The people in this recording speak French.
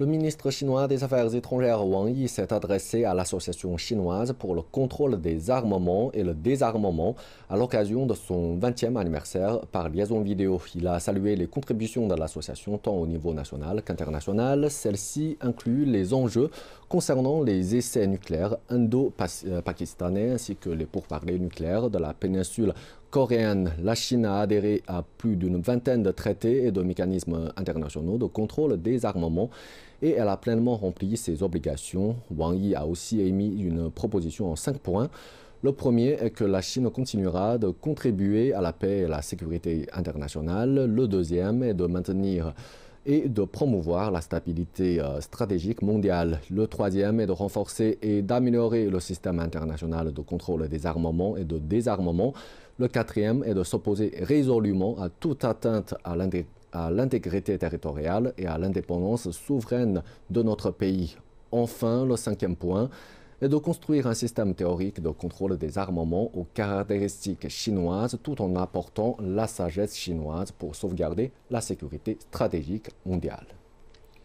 Le ministre chinois des Affaires étrangères Wang Yi s'est adressé à l'Association chinoise pour le contrôle des armements et le désarmement à l'occasion de son 20e anniversaire par liaison vidéo. Il a salué les contributions de l'association tant au niveau national qu'international. Celle-ci inclut les enjeux concernant les essais nucléaires indo-pakistanais ainsi que les pourparlers nucléaires de la péninsule coréenne, la Chine a adhéré à plus d'une vingtaine de traités et de mécanismes internationaux de contrôle des armements et elle a pleinement rempli ses obligations. Wang Yi a aussi émis une proposition en cinq points. Le premier est que la Chine continuera de contribuer à la paix et à la sécurité internationale. Le deuxième est de maintenir et de promouvoir la stabilité euh, stratégique mondiale. Le troisième est de renforcer et d'améliorer le système international de contrôle des armements et de désarmement. Le quatrième est de s'opposer résolument à toute atteinte à l'intégrité territoriale et à l'indépendance souveraine de notre pays. Enfin, le cinquième point et de construire un système théorique de contrôle des armements aux caractéristiques chinoises tout en apportant la sagesse chinoise pour sauvegarder la sécurité stratégique mondiale.